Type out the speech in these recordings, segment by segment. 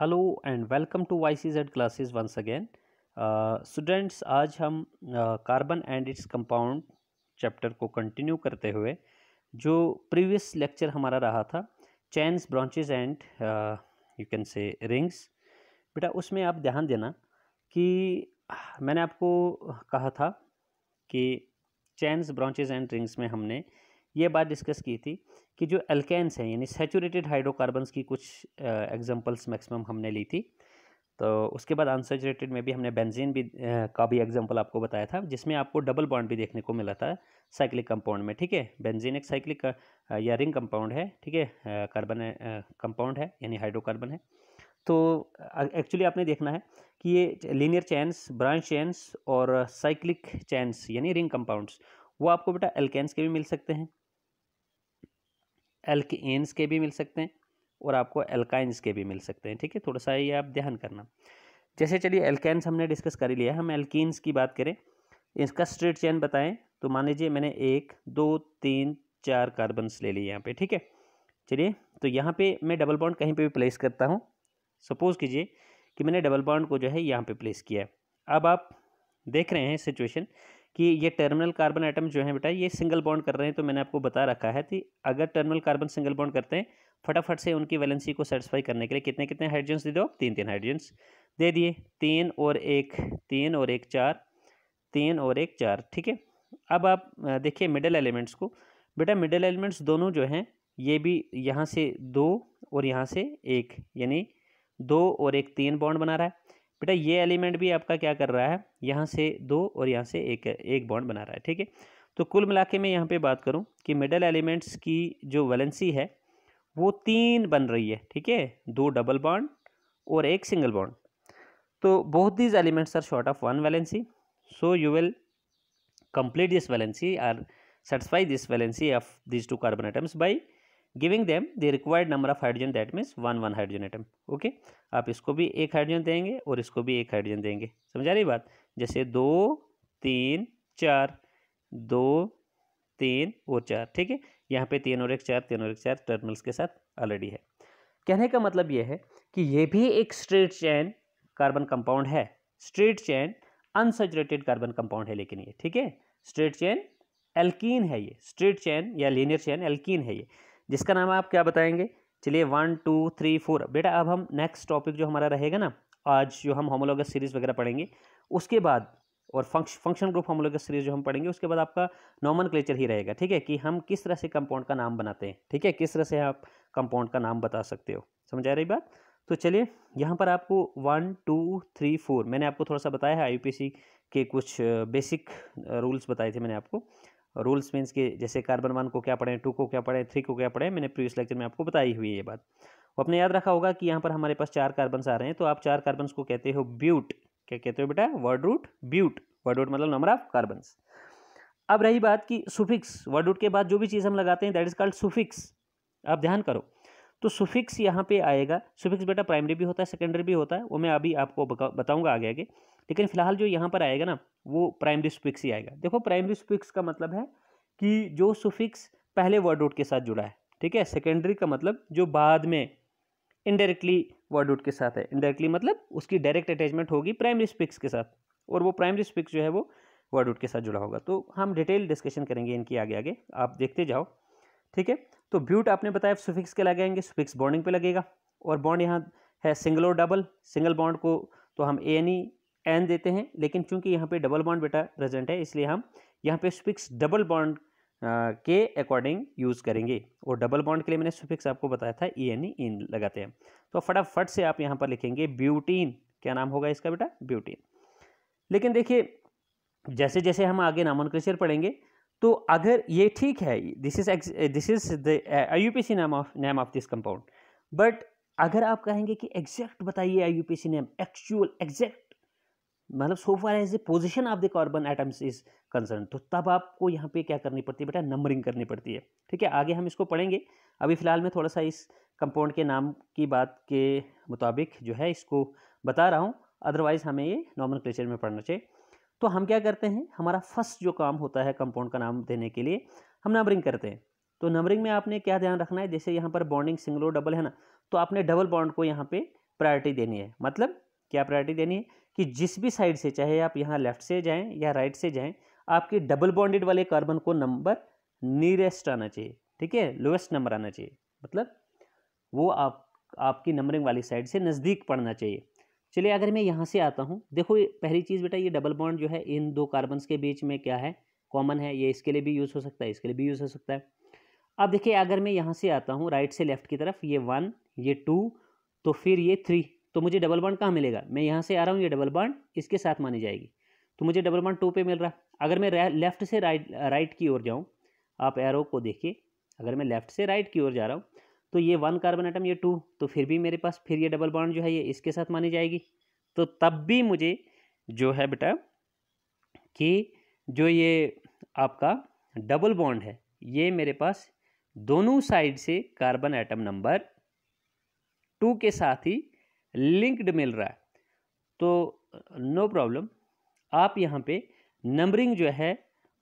hello and welcome to Y C Z classes once again students आज हम carbon and its compound chapter को continue करते हुए जो प्रीवियस लेक्चर हमारा रहा था chains branches and you can say rings बेटा उसमें आप ध्यान देना कि मैंने आपको कहा था कि चैंस ब्रांचेज एंड रिंग्स में हमने uh, ये बात डिस्कस की थी कि जो एल्केन्स हैं यानी सेचूरेटेड हाइड्रोकार्बन्स की कुछ एग्जांपल्स मैक्सिमम हमने ली थी तो उसके बाद अनसेचुरेटेड में भी हमने बेंजीन भी आ, का भी एग्जांपल आपको बताया था जिसमें आपको डबल बॉन्ड भी देखने को मिला था साइक्लिक कंपाउंड में ठीक है बेंजीन एक साइक्लिक या रिंग कंपाउंड है ठीक है कार्बन कंपाउंड है यानी हाइड्रोकार्बन है तो एक्चुअली आपने देखना है कि ये लीनियर चैंस ब्रांच चैंस और साइक्लिक चैंस यानी रिंग कंपाउंड्स वो आपको बेटा एल्केन्स के भी मिल सकते हैं एल्किन्स के भी मिल सकते हैं और आपको एल्काइंस के भी मिल सकते हैं ठीक है थोड़ा सा ये आप ध्यान करना जैसे चलिए एल्केन्स हमने डिस्कस कर ही लिया हम एल्किन्स की बात करें इसका स्ट्रेट चैन बताएं तो मान लीजिए मैंने एक दो तीन चार कार्बन्स ले लिए यहाँ पे ठीक है चलिए तो यहाँ पे मैं डबल बॉन्ड कहीं पे भी प्लेस करता हूँ सपोज़ कीजिए कि मैंने डबल बॉन्ड को जो है यहाँ पे प्लेस किया है अब आप देख रहे हैं सिचुएशन कि ये टर्मिनल कार्बन आइटम जो है बेटा ये सिंगल बॉन्ड कर रहे हैं तो मैंने आपको बता रखा है कि अगर टर्मिनल कार्बन सिंगल बॉन्ड करते हैं फटाफट से उनकी वैलेंसी को सेटिस्फाई करने के लिए कितने कितने हाइड्रोजन दे दो तीन तीन हाइड्रोजन्स दे दिए तीन और एक तीन और एक चार तीन और एक चार ठीक है अब आप देखिए मिडल एलिमेंट्स को बेटा मिडल एलिमेंट्स दोनों जो हैं ये भी यहाँ से दो और यहाँ से एक यानी दो और एक तीन बॉन्ड बना रहा है बेटा ये एलिमेंट भी आपका क्या कर रहा है यहाँ से दो और यहाँ से एक एक बॉन्ड बना रहा है ठीक है तो कुल मिला के मैं यहाँ पर बात करूँ कि मिडल एलिमेंट्स की जो वैलेंसी है वो तीन बन रही है ठीक है दो डबल बॉन्ड और एक सिंगल बॉन्ड तो बहुत these elements are short of one valency so you will complete this valency or satisfy this valency of this two carbon items by giving them the required number of hydrogen that means one one hydrogen atom okay आप इसको भी एक hydrogen देंगे और इसको भी एक hydrogen देंगे समझा रही बात जैसे दो तीन चार दो तीन और चार ठीक है यहाँ पे तीन और एक चार तीन और एक चार टर्मिनल्स के साथ ऑलरेडी है कहने का मतलब ये है कि ये भी एक स्ट्रेट चैन कार्बन कंपाउंड है straight chain unsaturated carbon compound है लेकिन ये ठीक है स्ट्रेट चैन एल्कीन है ये स्ट्रेट चैन या लीनियर चैन एल्कीन है ये जिसका नाम आप क्या बताएंगे चलिए वन टू थ्री फोर बेटा अब हम नेक्स्ट टॉपिक जो हमारा रहेगा ना आज जो हम होमोलोगस सीरीज़ वगैरह पढ़ेंगे उसके बाद और फंक्श फंक्शन ग्रुप होमोलोगस सीरीज़ जो हम पढ़ेंगे उसके बाद आपका नॉमन ही रहेगा ठीक है कि हम किस तरह से कंपाउंड का नाम बनाते हैं ठीक है किस तरह से आप कंपाउंड का नाम बता सकते हो समझ आ रही बात तो चलिए यहाँ पर आपको वन टू थ्री फोर मैंने आपको थोड़ा सा बताया है आई के कुछ बेसिक रूल्स बताए थे मैंने आपको रूल्स मीन्स के जैसे कार्बन वन को क्या पढ़ें टू को क्या पढ़ें थ्री को क्या पढ़ें मैंने प्रीवियस लेक्चर में आपको बताई हुई है ये बात वो आपने याद रखा होगा कि यहाँ पर हमारे पास चार कार्बन्स आ रहे हैं तो आप चार कार्बन्स को कहते हो ब्यूट क्या कहते हो बेटा word root but word root मतलब नंबर ऑफ कार्बन्स अब रही बात कि सुफिक्स वर्ड रूट के बाद जो भी चीज़ हम लगाते हैं दैट इज़ कॉल्ड सुफिक्स आप ध्यान करो तो सुफिक्स यहाँ पे आएगा सुफिक्स बेटा प्राइमरी भी होता है सेकेंडरी भी होता है वो मैं अभी आपको बताऊंगा आगे आगे लेकिन फिलहाल जो यहाँ पर आएगा ना वो प्राइमरी सुफिक्स ही आएगा देखो प्राइमरी सुफिक्स का मतलब है कि जो सुफिक्स पहले वर्ड रूट के साथ जुड़ा है ठीक है सेकेंडरी का मतलब जो बाद में इनडायरेक्टली वर्ड रूट के साथ है इनडायरेक्टली मतलब उसकी डायरेक्ट अटैचमेंट होगी प्राइमरी स्पिक्स के साथ और वो प्राइमरी स्पिक्स जो है वो वर्ड रूट के साथ जुड़ा होगा तो हम डिटेल डिस्कशन करेंगे इनकी आगे आगे आप देखते जाओ ठीक है तो ब्यूट आपने बताया सुफिक्स के लगाएंगे सुफिक्स बॉन्डिंग पे लगेगा और बॉन्ड यहाँ है सिंगल और डबल सिंगल बॉन्ड को तो हम ए एन ई एन देते हैं लेकिन चूंकि यहाँ पे डबल बॉन्ड बेटा प्रेजेंट है इसलिए हम यहाँ पे सुफिक्स डबल बॉन्ड के अकॉर्डिंग यूज़ करेंगे और डबल बॉन्ड के लिए मैंने सुफिक्स आपको बताया था ई एन ई इन लगाते हैं तो फटाफट से आप यहाँ पर लिखेंगे ब्यूटीन क्या नाम होगा इसका बेटा ब्यूटीन लेकिन देखिए जैसे जैसे हम आगे नामोनक्रेचर पढ़ेंगे तो अगर ये ठीक है this is this is the I U P C of name of this compound but अगर आप कहेंगे कि एग्जैक्ट बताइए I U P C name actual exact मतलब so far as a position of the carbon atoms is concern तो तब आपको यहाँ पे क्या करनी पड़ती है बेटा नंबरिंग करनी पड़ती है ठीक है आगे हम इसको पढ़ेंगे अभी फ़िलहाल मैं थोड़ा सा इस कंपाउंड के नाम की बात के मुताबिक जो है इसको बता रहा हूँ अदरवाइज़ हमें ये नॉर्मल क्लेचर में पढ़ना चाहिए तो हम क्या करते हैं हमारा फर्स्ट जो काम होता है कंपाउंड का नाम देने के लिए हम नंबरिंग करते हैं तो नंबरिंग में आपने क्या ध्यान रखना है जैसे यहाँ पर बॉन्डिंग सिंगल और डबल है ना तो आपने डबल बॉन्ड को यहाँ पर प्रायोरिटी देनी है मतलब क्या प्रायोरिटी देनी है कि जिस भी साइड से चाहे आप यहाँ लेफ्ट से जाएं या राइट से जाएं आपके डबल बॉन्डेड वाले कार्बन को नंबर नीरेस्ट आना चाहिए ठीक है लोएस्ट नंबर आना चाहिए मतलब वो आप आपकी नंबरिंग वाली साइड से नज़दीक पड़ना चाहिए चलिए अगर मैं यहाँ से आता हूँ देखो पहली चीज़ बेटा ये डबल बॉन्ड जो है इन दो कार्बन के बीच में क्या है कॉमन है ये इसके लिए भी यूज़ हो सकता है इसके लिए भी यूज़ हो सकता है अब देखिए अगर मैं यहाँ से आता हूँ राइट से लेफ़्ट की तरफ ये वन ये टू तो फिर ये थ्री तो मुझे डबल बॉन्ड कहाँ मिलेगा मैं यहाँ से आ रहा हूँ ये डबल बॉन्ड इसके साथ मानी जाएगी तो मुझे डबल बॉन्ड टू पे मिल रहा अगर मैं लेफ्ट से राइट राइट की ओर जाऊँ आप एरो को देखिए अगर मैं लेफ्ट से राइट की ओर जा रहा हूँ तो ये वन कार्बन आइटम ये टू तो फिर भी मेरे पास फिर ये डबल बॉन्ड जो है ये इसके साथ मानी जाएगी तो तब भी मुझे जो है बेटा कि जो ये आपका डबल बॉन्ड है ये मेरे पास दोनों साइड से कार्बन आइटम नंबर टू के साथ ही लिंक्ड मिल रहा है तो नो प्रॉब्लम आप यहाँ पे नंबरिंग जो है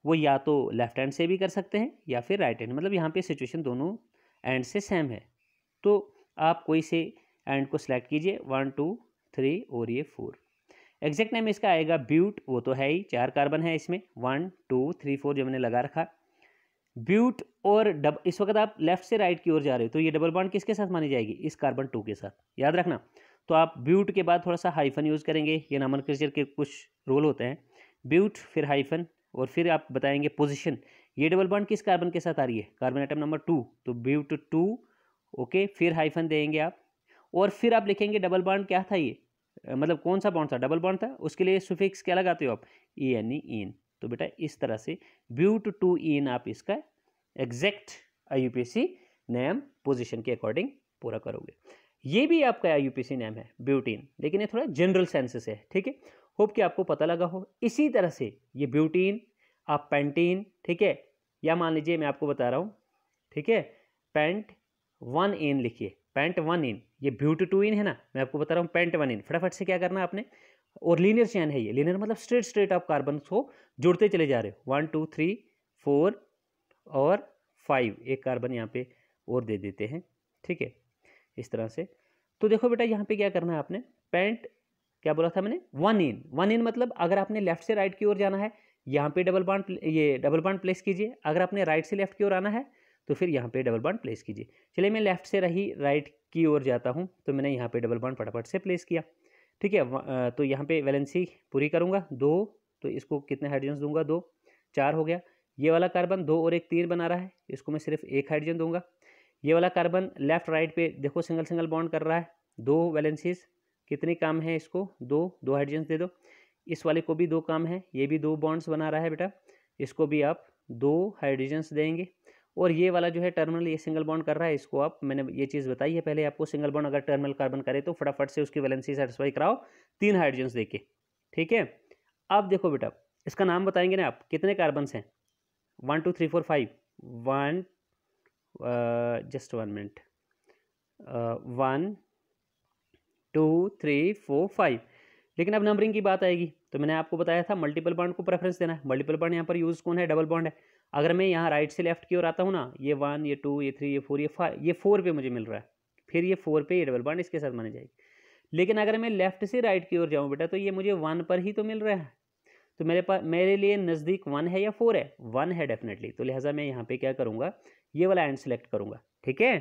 वो या तो लेफ्ट हैंड से भी कर सकते हैं या फिर राइट हैंड मतलब यहाँ पे सिचुएशन दोनों एंड से सेम है तो आप कोई से एंड को सिलेक्ट कीजिए वन टू थ्री और ये फोर एग्जैक्ट नेम इसका आएगा ब्यूट वो तो है ही चार कार्बन है इसमें वन टू थ्री फोर जो मैंने लगा रखा ब्यूट और डब इस वक्त आप लेफ्ट से राइट की ओर जा रहे हो तो ये डबल बॉन्ड किसके साथ मानी जाएगी इस कार्बन टू के साथ याद रखना तो आप ब्यूट के बाद थोड़ा सा हाइफन यूज़ करेंगे ये नामन क्रिएचर के कुछ रोल होते हैं ब्यूट फिर हाइफन और फिर आप बताएंगे पोजिशन ये डबल बॉन्ड किस कार्बन के साथ आ रही है कार्बन आइटम नंबर टू तो ब्यूट टू ओके फिर हाइफन देंगे आप और फिर आप लिखेंगे डबल बॉन्ड क्या था ये मतलब कौन सा बॉन्ड था डबल बॉन्ड था उसके लिए सुफिक्स क्या लगाते हो आप ई एन ई इन तो बेटा इस तरह से ब्यूट टू इन e आप इसका exact I U P C name position के अकॉर्डिंग पूरा करोगे ये भी आपका आई नेम है ब्यूटीन लेकिन ये थोड़ा जनरल सेंस है ठीक है होप कि आपको पता लगा हो इसी तरह से ये ब्यूटीन आप पेंटीन ठीक है या मान लीजिए मैं आपको बता रहा हूँ ठीक है पेंट वन इन लिखिए पेंट वन इन ये ब्यूटी टू इन है ना मैं आपको बता रहा हूँ पेंट वन इन फटाफट से क्या करना है आपने और लीनियर चैन है ये लीनियर मतलब स्ट्रेट स्ट्रेट आप कार्बन को जुड़ते चले जा रहे हो वन टू थ्री फोर और फाइव एक कार्बन यहाँ पे और दे देते हैं ठीक है इस तरह से तो देखो बेटा यहाँ पे क्या करना है आपने पेंट क्या बोला था मैंने वन इन वन इन मतलब अगर आपने लेफ्ट से राइट की ओर जाना है यहाँ पे डबल बांड ये डबल बांड प्लेस कीजिए अगर आपने राइट से लेफ्ट की ओर आना है तो फिर यहाँ पे डबल बांड प्लेस कीजिए चलिए मैं लेफ्ट से रही राइट की ओर जाता हूँ तो मैंने यहाँ पे डबल बांड फटाफट से प्लेस किया ठीक है तो यहाँ पे वैलेंसी पूरी करूँगा दो तो इसको कितने हाइड्रोजन दूंगा दो चार हो गया ये वाला कार्बन दो और एक तीन बना रहा है इसको मैं सिर्फ एक हाइड्रोजन दूंगा ये वाला कार्बन लेफ्ट राइट पे देखो सिंगल सिंगल बॉन्ड कर रहा है दो वैलेंसीज कितने काम है इसको दो दो हाइड्रोजन दे दो इस वाले को भी दो काम है ये भी दो बॉन्ड्स बना रहा है बेटा इसको भी आप दो हाइड्रोजन्स देंगे और ये वाला जो है टर्मिनल ये सिंगल बॉन्ड कर रहा है इसको आप मैंने ये चीज़ बताई है पहले आपको सिंगल बॉन्ड अगर टर्मिनल कार्बन करे तो फटाफट से उसकी वैलेंसी सेटिस्फाई कराओ तीन हाइड्रोजन्स देके ठीक है अब देखो बेटा इसका नाम बताएंगे ना आप कितने कार्बन्स हैं one two three four five one just one minute one two three four five लेकिन अब नंबरिंग की बात आएगी तो मैंने आपको बताया था मल्टीपल बॉन्ड को प्रेफरेंस देना है मल्टीपल बॉन्ड यहाँ पर यूज़ कौन है डबल बॉन्ड है अगर मैं यहाँ राइट से लेफ्ट की ओर आता हूँ ना ये वन ये टू ये थ्री ये फोर ये फाइव ये फोर पे मुझे मिल रहा है फिर ये फोर पे ये डबल बॉन्ड इसके साथ मानी जाएगी लेकिन अगर मैं लेफ्ट से राइट की ओर जाऊँ बेटा तो ये मुझे वन पर ही तो मिल रहा है तो मेरे पास मेरे लिए नज़दीक वन है या फोर है वन है डेफिनेटली तो लिहाजा मैं यहाँ पे क्या करूँगा ये वाला एंड सेलेक्ट करूँगा ठीक है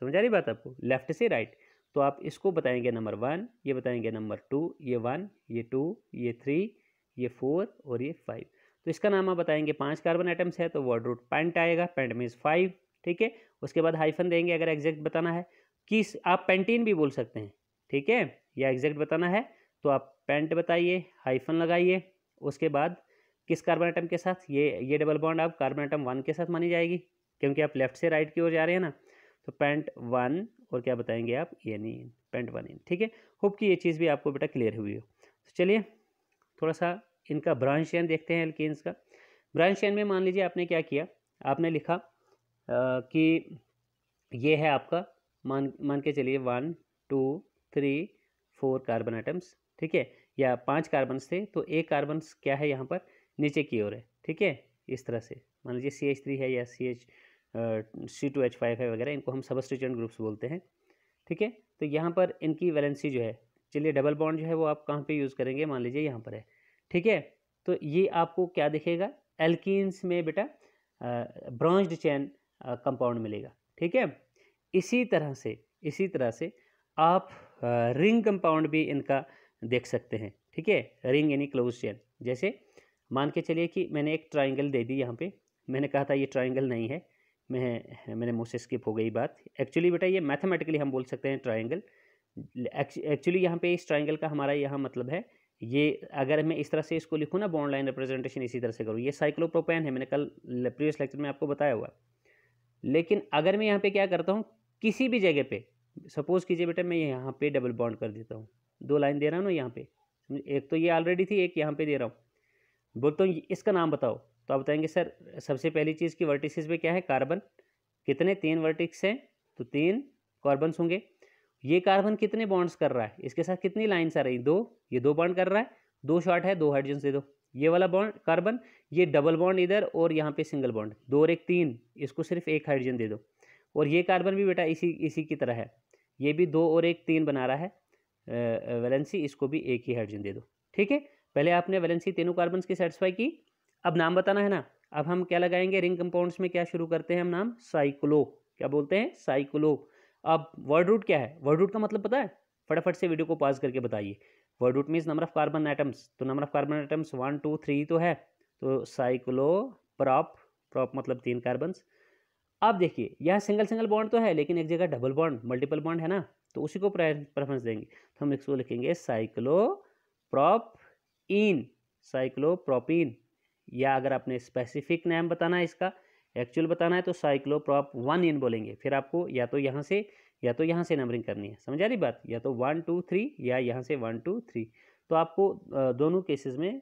समझ आ रही बात आपको लेफ्ट से राइट तो आप इसको बताएंगे नंबर वन ये बताएंगे नंबर टू ये वन ये टू ये थ्री ये फोर और ये फाइव तो इसका नाम आप बताएंगे पांच कार्बन आइटम्स है तो वर्ड रूट पेंट आएगा पेंट मीन्स फाइव ठीक है उसके बाद हाइफन देंगे अगर एग्जैक्ट बताना है किस आप पेंटीन भी बोल सकते हैं ठीक है या एग्जैक्ट बताना है तो आप पेंट बताइए हाइफन लगाइए उसके बाद किस कार्बन आइटम के साथ ये ये डबल बॉन्ड आप कार्बन आइटम वन के साथ मानी जाएगी क्योंकि आप लेफ्ट से राइट की ओर जा रहे हैं ना तो पेंट वन और क्या बताएंगे आप N E N pent one ene ठीक है होप कि ये चीज़ भी आपको बेटा क्लियर हुई हो तो चलिए थोड़ा सा इनका ब्रांच चेन देखते हैं एल्केन्स का ब्रांच चेन में मान लीजिए आपने क्या किया आपने लिखा आ, कि ये है आपका मान मान के चलिए one two three four carbon atoms ठीक है या पांच कार्बन्स थे तो एक कार्बन क्या है यहाँ पर नीचे की ओर है ठीक है इस तरह से मान लीजिए सी एच थ्री है या C H C two H five है वगैरह इनको हम सबस्टिचेंट ग्रुप्स बोलते हैं ठीक है तो यहाँ पर इनकी वैलेंसी जो है चलिए डबल बॉन्ड जो है वो आप कहाँ पे यूज़ करेंगे मान लीजिए यहाँ पर है ठीक है तो ये आपको क्या दिखेगा एल्किन्स में बेटा ब्रॉन्ज्ड चैन कंपाउंड मिलेगा ठीक है इसी तरह से इसी तरह से आप रिंग कंपाउंड भी इनका देख सकते हैं ठीक है रिंग यानी क्लोज चैन जैसे मान के चलिए कि मैंने एक ट्राइंगल दे दी यहाँ पर मैंने कहा था ये ट्राइंगल नहीं है मैं मेरे मुँह से स्किप हो गई बात एक्चुअली बेटा ये मैथमेटिकली हम बोल सकते हैं ट्राइंगल एक्चुअली यहाँ पे इस ट्राइंगल का हमारा यहाँ मतलब है ये अगर मैं इस तरह से इसको लिखूँ ना बॉन्ड लाइन रिप्रेजेंटेशन इसी तरह से करूँ ये साइक्लोप्रोपेन है मैंने कल प्रीवियस लेक्चर में आपको बताया हुआ लेकिन अगर मैं यहाँ पे क्या करता हूँ किसी भी जगह पे सपोज़ कीजिए बेटा मैं यहाँ पे डबल बॉन्ड कर देता हूँ दो लाइन दे रहा हूँ ना यहाँ पे एक तो ये ऑलरेडी थी एक यहाँ पे दे रहा हूँ बोलता हूँ इसका नाम बताओ तो आप बताएंगे सर सबसे पहली चीज़ की वर्टिसेस में क्या है कार्बन कितने तीन वर्टिक्स हैं तो तीन कार्बन्स होंगे ये कार्बन कितने बॉन्ड्स कर रहा है इसके साथ कितनी लाइन्स आ रही दो ये दो बॉन्ड कर रहा है दो शॉर्ट है दो हाइड्रोजन दे दो ये वाला बॉन्ड कार्बन ये डबल बॉन्ड इधर और यहाँ पे सिंगल बॉन्ड दो और एक तीन इसको सिर्फ एक हाइड्रोजन दे दो और ये कार्बन भी बेटा इसी इसी की तरह है ये भी दो और एक तीन बना रहा है वैलेंसी इसको भी एक ही हाइड्रोजन दे दो ठीक है पहले आपने वैलेंसी तीनों कार्बन की सेटिस्फाई की अब नाम बताना है ना अब हम क्या लगाएंगे रिंग कंपाउंड्स में क्या शुरू करते हैं हम नाम साइक्लो क्या बोलते हैं साइक्लो अब वर्ड रूट क्या है वर्ड रूट का मतलब पता है फटाफट से वीडियो को पॉज करके बताइए word root means number of carbon atoms तो number of carbon atoms one two three तो है तो साइक्लो प्रॉप प्रॉप मतलब तीन कार्बन अब देखिए यहाँ सिंगल सिंगल बॉन्ड तो है लेकिन एक जगह डबल बॉन्ड मल्टीपल बॉन्ड है ना तो उसी को प्रेफरेंस देंगे तो हम इसको लिखेंगे cyclo prop ene cyclo propene या अगर आपने स्पेसिफिक नाम बताना है इसका एक्चुअल बताना है तो साइक्लोप्रॉप वन इन बोलेंगे फिर आपको या तो यहाँ से या तो यहाँ से नंबरिंग करनी है समझा रही बात या तो वन टू थ्री या यहाँ से वन टू थ्री तो आपको दोनों केसेस में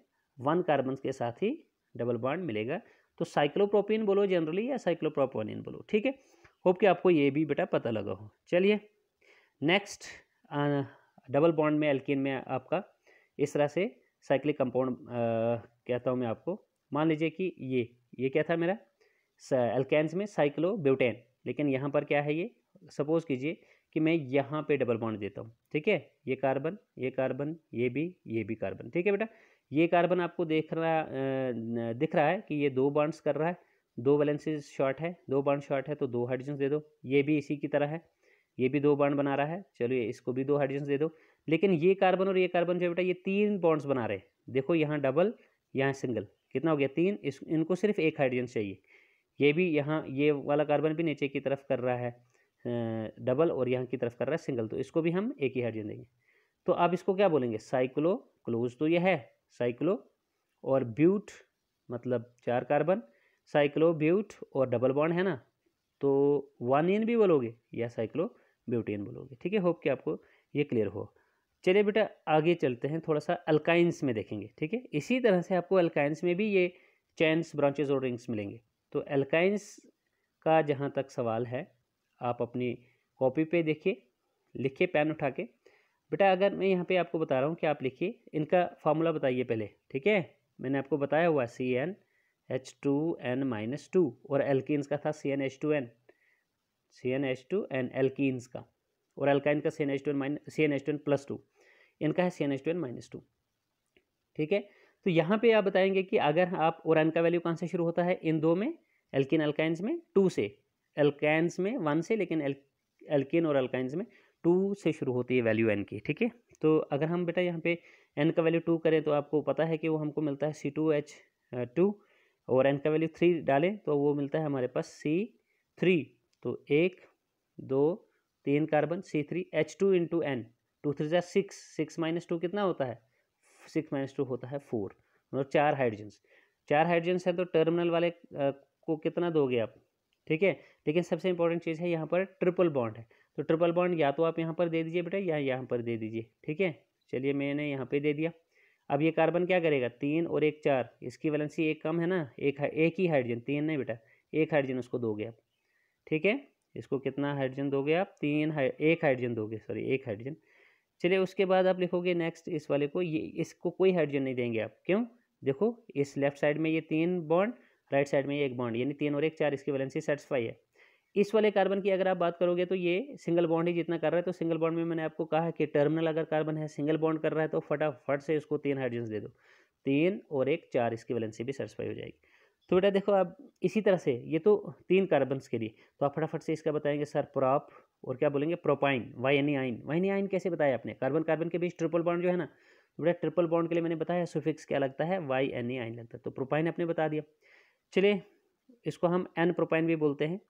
वन कार्बन के साथ ही डबल बॉन्ड मिलेगा तो साइक्लोप्रोपिन बोलो जनरली या साइक्लोप्रोपोनिन बोलो ठीक है होप कि आपको ये भी बेटा पता लगा हो चलिए नेक्स्ट डबल बॉन्ड में एल्किन में आपका इस तरह से साइक्लिक कंपाउंड कहता हूँ मैं आपको मान लीजिए कि ये ये क्या था मेरा एल्केन्स में साइक्लोब्यूटेन लेकिन यहाँ पर क्या है ये सपोज़ कीजिए कि मैं यहाँ पे डबल बॉन्ड देता हूँ ठीक है ये कार्बन ये कार्बन ये भी ये भी कार्बन ठीक है बेटा ये कार्बन आपको देख रहा दिख रहा है कि ये दो बॉन्ड्स कर रहा है दो बैलेंसेज शॉर्ट है दो बॉन्ड शॉर्ट है तो दो हाइड्रोजन दे दो ये भी इसी की तरह है ये भी दो बॉन्ड बना रहा है चलो इसको भी दो हाइड्रोजन दे दो लेकिन ये कार्बन और ये कार्बन जो है बेटा ये तीन बॉन्ड्स बना रहे हैं देखो यहाँ डबल यहाँ सिंगल कितना हो गया तीन इस इनको सिर्फ एक हाइड्रोजन चाहिए ये भी यहाँ ये वाला कार्बन भी नीचे की तरफ कर रहा है डबल और यहाँ की तरफ कर रहा है सिंगल तो इसको भी हम एक ही हाइड्रोजन देंगे तो आप इसको क्या बोलेंगे साइक्लो क्लोज तो यह है साइक्लो और ब्यूट मतलब चार कार्बन साइक्लो ब्यूट और डबल बॉन्ड है ना तो वन इन भी बोलोगे या साइक्लो ब्यूटेन बोलोगे ठीक है होप कि आपको ये क्लियर हो चलिए बेटा आगे चलते हैं थोड़ा सा अल्काइंस में देखेंगे ठीक है इसी तरह से आपको अल्काइंस में भी ये चैंस ब्रांचेज और रिंग्स मिलेंगे तो अल्काइंस का जहाँ तक सवाल है आप अपनी कॉपी पे देखिए लिखिए पेन उठा के बेटा अगर मैं यहाँ पे आपको बता रहा हूँ कि आप लिखिए इनका फार्मूला बताइए पहले ठीक है मैंने आपको बताया हुआ C N H two N minus two और एल्किन्स का था C N H two N C N H two N alkenes का और एल्काइन का C N H two N C N H plus two इनका है C N H two N minus two ठीक है तो यहाँ पे आप बताएंगे कि अगर आप और एन का वैल्यू कहाँ से शुरू होता है इन दो में एल्किन अल्काइंस में टू से एल्काइंस में वन से लेकिन एल्किन और अल्काइंस में टू से शुरू होती है वैल्यू एन की ठीक है तो अगर हम बेटा यहाँ पे एन का वैल्यू टू करें तो आपको पता है कि वो हमको मिलता है सी टू एच टू और एन का वैल्यू थ्री डालें तो वो मिलता है हमारे पास सी थ्री तो एक दो तीन carbon C three H two into N two three जै सिक्स सिक्स माइनस टू कितना होता है सिक्स माइनस टू होता है फोर मतलब चार हाइड्रोजन चार हाइड्रोजन्स है तो टर्मिनल वाले को कितना दोगे आप ठीक है लेकिन सबसे इंपॉर्टेंट चीज़ है यहाँ पर ट्रिपल बॉन्ड है तो ट्रिपल बॉन्ड या तो आप यहाँ पर दे दीजिए बेटा या यहाँ पर दे दीजिए ठीक है चलिए मैंने यहाँ पे दे दिया अब ये कार्बन क्या करेगा तीन और एक चार इसकी वैलेंसी एक कम है ना एक एक ही हाइड्रोजन तीन नहीं बेटा एक हाइड्रोजन उसको दोगे आप ठीक है इसको कितना हाइड्रोजन दोगे आप तीन हाइ एक हाइड्रोजन दोगे सॉरी एक हाइड्रोजन चलिए उसके बाद आप लिखोगे नेक्स्ट इस वाले को ये इसको कोई हाइड्रोजन नहीं देंगे आप क्यों देखो इस लेफ्ट साइड में ये तीन बॉन्ड राइट साइड में ये एक बॉन्ड यानी तीन और एक चार इसकी वैलेंसी सेटिसफाई है इस वाले कार्बन की अगर आप बात करोगे तो ये सिंगल बॉन्ड ही जितना कर रहा है तो सिंगल बॉन्ड में मैंने आपको कहा कि टर्मिनल अगर कार्बन है सिंगल बॉन्ड कर रहा है तो फटाफट से इसको तीन हाइड्रोजन दे दो तीन और एक चार इसकी वैलेंसी भी सेटिसफाई हो जाएगी तो बेटा देखो अब इसी तरह से ये तो तीन कार्बन्स के लिए तो आप फटाफट से इसका बताएंगे सर प्रॉप और क्या बोलेंगे प्रोपाइन वाई एनी आइन वाई आइन कैसे बताया आपने कार्बन कार्बन के बीच ट्रिपल बॉन्ड जो है ना तो बेटा ट्रिपल बॉन्ड के लिए मैंने बताया सुफिक्स क्या लगता है वाई एन आइन लगता है तो प्रोपाइन आपने बता दिया चलिए इसको हम एन प्रोपाइन भी बोलते हैं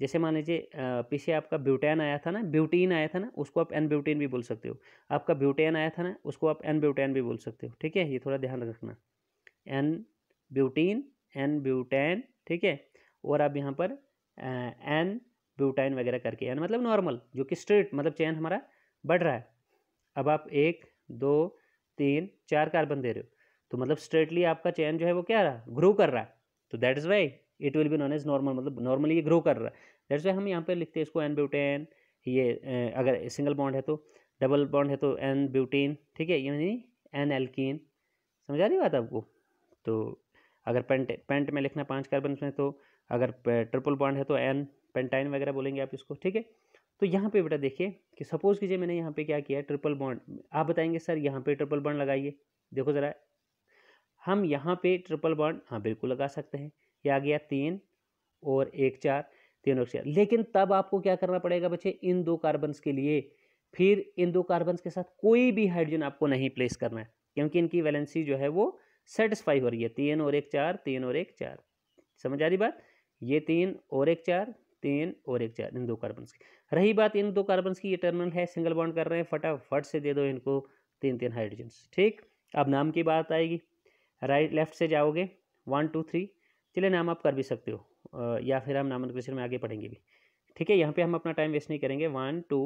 जैसे मान लीजिए पीछे आपका ब्यूटेन आया था ना ब्यूटीन आया था ना उसको आप एन ब्यूटीन भी बोल सकते हो आपका ब्यूटेन आया था ना उसको आप एन ब्यूटेन भी बोल सकते हो ठीक है ये थोड़ा ध्यान रखना एन ब्यूटीन एन ब्यूटेन ठीक है और आप यहाँ पर एन ब्यूटाइन वगैरह करके एन मतलब नॉर्मल जो कि स्ट्रेट मतलब चैन हमारा बढ़ रहा है अब आप एक दो तीन चार कार्बन दे रहे हो तो मतलब स्ट्रेटली आपका चैन जो है वो क्या रहा ग्रो कर रहा है तो that is why it will be known as normal मतलब नॉर्मली ये ग्रो कर रहा है दैट्स वाई हम यहाँ पर लिखते हैं इसको एन ब्यूटेन ये अगर सिंगल बॉन्ड है तो डबल बॉन्ड है तो एन ब्यूटीन ठीक है यानी एन एल्कीन आ रही बात आपको तो अगर पेंट पेंट में लिखना पाँच कार्बन में तो अगर ट्रिपल बॉन्ड है तो एन पेंटाइन वगैरह बोलेंगे आप इसको ठीक है तो यहाँ पे बेटा देखिए कि सपोज़ कीजिए मैंने यहाँ पे क्या किया ट्रिपल बॉन्ड आप बताएंगे सर यहाँ पे ट्रिपल बॉन्ड लगाइए देखो ज़रा हम यहाँ पे ट्रिपल बॉन्ड हाँ बिल्कुल लगा सकते हैं ये आ गया तीन और एक चार तीन और चार लेकिन तब आपको क्या करना पड़ेगा बच्चे इन दो कार्बन्स के लिए फिर इन दो कार्बन्स के साथ कोई भी हाइड्रोजन आपको नहीं प्लेस करना है क्योंकि इनकी वैलेंसी जो है वो सेटिस्फाई हो रही है तीन और एक चार तीन और एक चार समझ आ रही बात ये तीन और एक चार तीन और एक चार इन दो कार्बन की रही बात इन दो कार्बन की ये टर्मिनल है सिंगल बॉन्ड कर रहे हैं फटाफट से दे दो इनको तीन तीन हाइड्रोजन ठीक अब नाम की बात आएगी राइट लेफ्ट से जाओगे वन टू थ्री चलिए नाम आप कर भी सकते हो या फिर हम नामांकन में आगे पढ़ेंगे भी ठीक है यहाँ पे हम अपना टाइम वेस्ट नहीं करेंगे वन टू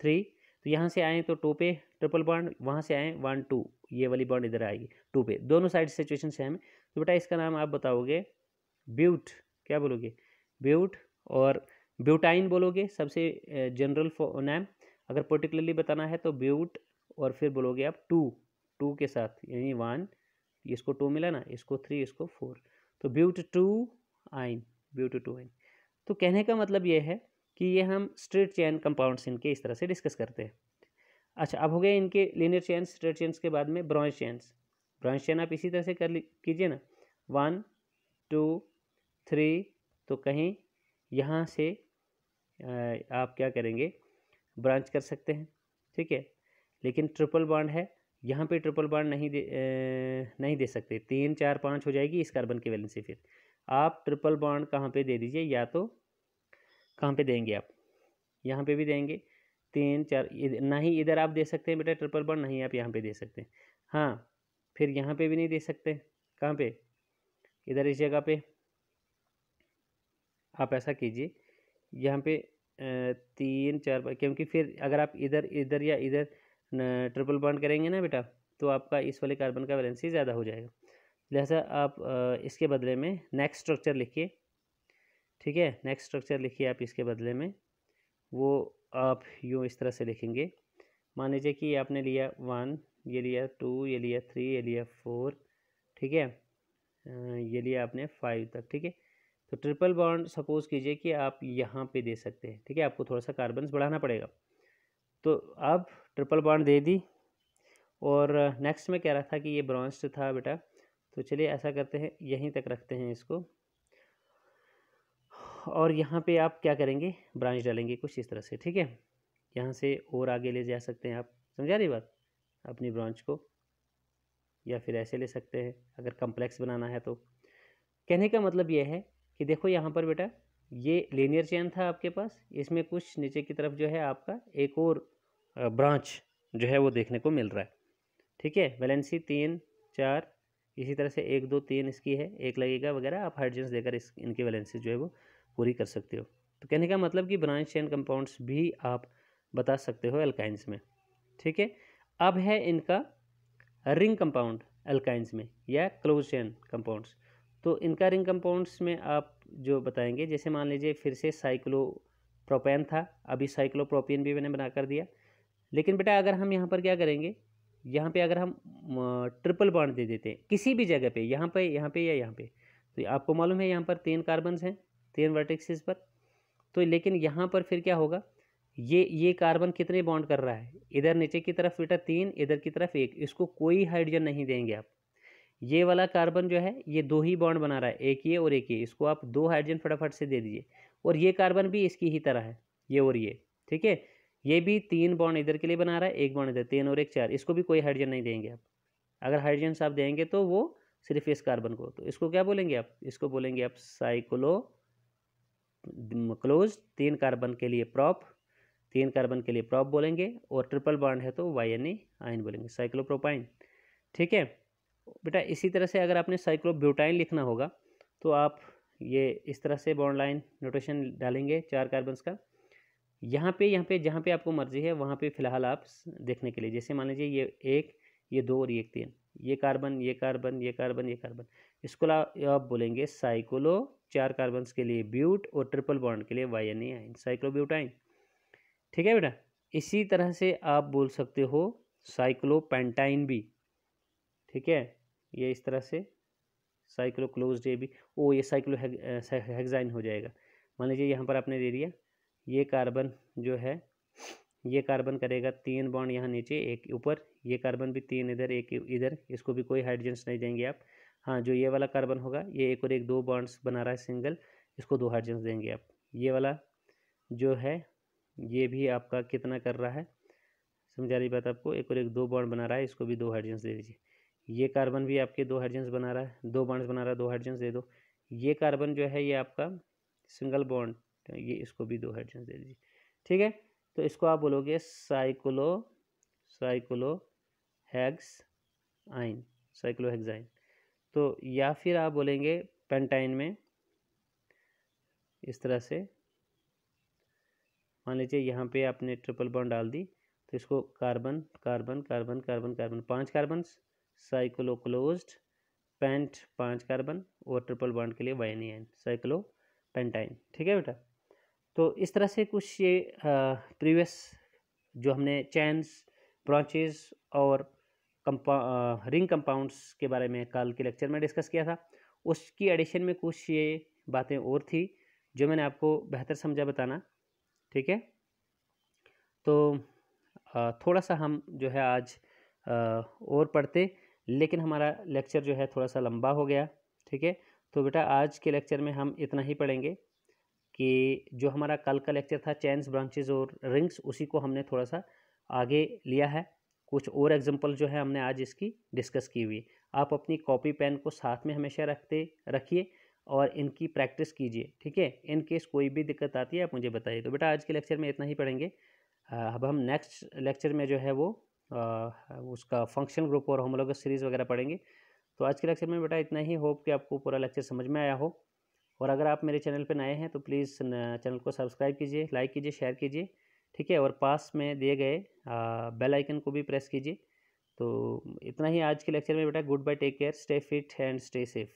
थ्री तो यहाँ से आएँ तो टू पे ट्रिपल बॉन्ड वहाँ से आएँ वन टू ये वाली बॉन्ड इधर आएगी टू पे दोनों साइड सिचुएशन से है तो बेटा इसका नाम आप बताओगे ब्यूट क्या बोलोगे ब्यूट और ब्यूटाइन बोलोगे सबसे जनरल नैम अगर पर्टिकुलरली बताना है तो ब्यूट और फिर बोलोगे आप टू टू के साथ यानी वन इसको टू मिला ना इसको थ्री इसको फोर तो but two yne but two yne तो कहने का मतलब ये है कि ये हम स्ट्रेट चैन कंपाउंड्स इनके इस तरह से डिस्कस करते हैं अच्छा अब हो गया इनके लिनियर चैन स्ट्रेट चैन के बाद में ब्रॉन्ज चैन्स ब्रॉन्ज चैन आप इसी तरह से कर कीजिए ना वन टू थ्री तो कहीं यहाँ से आप क्या करेंगे ब्रांच कर सकते हैं ठीक है लेकिन ट्रिपल बॉन्ड है यहाँ पे ट्रिपल बॉन्ड नहीं दे ए, नहीं दे सकते तीन चार पाँच हो जाएगी इस कार्बन की वैलेंसी फिर आप ट्रिपल बॉन्ड कहाँ पे दे दीजिए या तो कहाँ पे देंगे आप यहाँ पे भी देंगे तीन चार ना ही इधर आप दे सकते हैं बेटा ट्रिपल बॉन्ड नहीं आप यहाँ पे दे सकते हैं हाँ फिर यहाँ पे भी नहीं दे सकते कहाँ पे इधर इस जगह पे आप ऐसा कीजिए यहाँ पे तीन चार क्योंकि फिर अगर आप इधर इधर या इधर ट्रिपल बॉन्ड करेंगे ना बेटा तो आपका इस वाले कार्बन का वैलेंसी ज़्यादा हो जाएगा लिहाजा आप इसके बदले में नेक्स्ट स्ट्रक्चर लिखिए ठीक है नेक्स्ट स्ट्रक्चर लिखिए आप इसके बदले में वो आप यूँ इस तरह से लिखेंगे मान लीजिए कि आपने लिया वन ये लिया टू ये लिया थ्री ये लिया फोर ठीक है ये लिया आपने फाइव तक ठीक है तो ट्रिपल बॉन्ड सपोज़ कीजिए कि आप यहाँ पे दे सकते हैं ठीक है आपको थोड़ा सा कार्बन बढ़ाना पड़ेगा तो आप ट्रिपल बॉन्ड दे दी और नेक्स्ट में कह रहा था कि ये ब्रॉन्स्ड था बेटा तो चलिए ऐसा करते हैं यहीं तक रखते हैं इसको और यहाँ पे आप क्या करेंगे ब्रांच डालेंगे कुछ इस तरह से ठीक है यहाँ से और आगे ले जा सकते हैं आप समझा रही बात अपनी ब्रांच को या फिर ऐसे ले सकते हैं अगर कम्प्लेक्स बनाना है तो कहने का मतलब यह है कि देखो यहाँ पर बेटा ये लेनियर चैन था आपके पास इसमें कुछ नीचे की तरफ जो है आपका एक और ब्रांच जो है वो देखने को मिल रहा है ठीक है वैलेंसी तीन चार इसी तरह से एक दो तीन इसकी है एक लगेगा वगैरह आप हाइड्रेंस देकर इस इनकी वैलेंसी जो है वो पूरी कर सकते हो तो कहने का मतलब कि ब्रांच चेन कंपाउंड्स भी आप बता सकते हो एल्काइंस में ठीक है अब है इनका रिंग कंपाउंड एल्काइंस में या क्लोज चेन कंपाउंड्स तो इनका रिंग कंपाउंड्स में आप जो बताएंगे जैसे मान लीजिए फिर से साइक्लो प्रोपेन था अभी साइक्लोप्रोपियन भी मैंने बना कर दिया लेकिन बेटा अगर हम यहाँ पर क्या करेंगे यहाँ पे अगर हम ट्रिपल बॉन्ड दे देते हैं किसी भी जगह पे यहाँ पे यहाँ पे या यहाँ पे तो आपको मालूम है यहाँ पर तीन कार्बन्स हैं तीन वर्टेक्सिस पर तो लेकिन यहाँ पर फिर क्या होगा ये ये कार्बन कितने बॉन्ड कर रहा है इधर नीचे की तरफ बेटा तीन इधर की तरफ एक इसको कोई हाइड्रोजन नहीं देंगे आप ये वाला कार्बन जो है ये दो ही बॉन्ड बना रहा है एक ये और एक ये इसको आप दो हाइड्रोजन फटाफट से दे दीजिए और ये कार्बन भी इसकी ही तरह है ये और ये ठीक है ये भी तीन बॉन्ड इधर के लिए बना रहा है एक बॉन्ड इधर तीन और एक चार इसको भी कोई हाइड्रोजन नहीं देंगे आप अगर हाइड्रोजन आप देंगे तो वो सिर्फ इस कार्बन को तो इसको क्या बोलेंगे आप इसको बोलेंगे आप साइक्लो क्लोज तीन कार्बन के लिए प्रॉप तीन कार्बन के लिए प्रॉप बोलेंगे और ट्रिपल बॉन्ड है तो वाई यानी आइन बोलेंगे साइक्लोप्रोपाइन ठीक है बेटा इसी तरह से अगर आपने साइक्लोब्यूटाइन लिखना होगा तो आप ये इस तरह से बॉन्ड लाइन नोटेशन डालेंगे चार कार्बन्स का यहाँ पे यहाँ पे जहाँ पे आपको मर्जी है वहाँ पे फ़िलहाल आप देखने के लिए जैसे मान लीजिए ये एक ये दो और ये एक तीन ये कार्बन ये कार्बन ये कार्बन ये कार्बन इसको आप बोलेंगे साइक्लो चार कार्बन के लिए ब्यूट और ट्रिपल बॉन्ड के लिए वाई एन ए आइन साइक्लोब्यूटाइन ठीक है बेटा इसी तरह से आप बोल सकते हो साइक्लोपेंटाइन भी ठीक है ये इस तरह से साइक्लो क्लोज डे भी ओ ये साइक्लो हेग्जाइन हो जाएगा मान लीजिए यहाँ पर आपने दे दिया ये कार्बन जो है ये कार्बन करेगा तीन बॉन्ड यहाँ नीचे एक ऊपर ये कार्बन भी तीन इधर एक इधर इसको भी कोई हाइड्रोजन्स नहीं देंगे आप हाँ जो ये वाला कार्बन होगा ये एक और एक दो बॉन्ड्स बना रहा है सिंगल इसको दो हाइड्रोजन्स देंगे आप ये वाला जो है ये भी आपका कितना कर रहा है समझा रही बात आपको एक और एक दो बॉन्ड बना रहा है इसको भी दो हाइड्रोजन्स दे दीजिए ये कार्बन भी आपके दो हाइड्रोजन्स बना रहा है दो बॉन्ड्स बना रहा है दो हाइड्रोजन्स दे दो ये कार्बन जो है ये आपका सिंगल बॉन्ड ये इसको भी दो हाइड्रोजन्स दे दीजिए ठीक है तो इसको आप बोलोगे साइक्लो साइक्लो हैग्स आइन साइक्लोहेक्साइन तो या फिर आप बोलेंगे पेंटाइन में इस तरह से मान लीजिए यहाँ पे आपने ट्रिपल बॉन्ड डाल दी तो इसको carbon carbon carbon carbon carbon पांच कार्बन साइक्लो क्लोज्ड पेंट पांच कार्बन और ट्रिपल बॉन्ड के लिए वाइन साइक्लो पेंटाइन ठीक है बेटा तो इस तरह से कुछ ये प्रीवियस जो हमने चैंस ब्रांचेस और कंपा रिंग कंपाउंड्स के बारे में कल के लेक्चर में डिस्कस किया था उसकी एडिशन में कुछ ये बातें और थी जो मैंने आपको बेहतर समझा बताना ठीक है तो थोड़ा सा हम जो है आज और पढ़ते लेकिन हमारा लेक्चर जो है थोड़ा सा लंबा हो गया ठीक है तो बेटा आज के लेक्चर में हम इतना ही पढ़ेंगे कि जो हमारा कल का लेक्चर था चैंस ब्रांचेज और रिंग्स उसी को हमने थोड़ा सा आगे लिया है कुछ और एग्जांपल जो है हमने आज इसकी डिस्कस की हुई आप अपनी कॉपी पेन को साथ में हमेशा रखते रखिए और इनकी प्रैक्टिस कीजिए ठीक है इन केस कोई भी दिक्कत आती है आप मुझे बताइए तो बेटा आज के लेक्चर में इतना ही पढ़ेंगे अब हम नेक्स्ट लेक्चर में जो है वो आ, उसका फंक्शन ग्रुप और होमोलोगस सीरीज़ वगैरह पढ़ेंगे तो आज के लेक्चर में बेटा इतना ही होप कि आपको पूरा लेक्चर समझ में आया हो और अगर आप मेरे चैनल पर नए हैं तो प्लीज़ चैनल को सब्सक्राइब कीजिए लाइक कीजिए शेयर कीजिए ठीक है और पास में दिए गए बेल आइकन को भी प्रेस कीजिए तो इतना ही आज के लेक्चर में बेटा goodbye take care stay fit and stay safe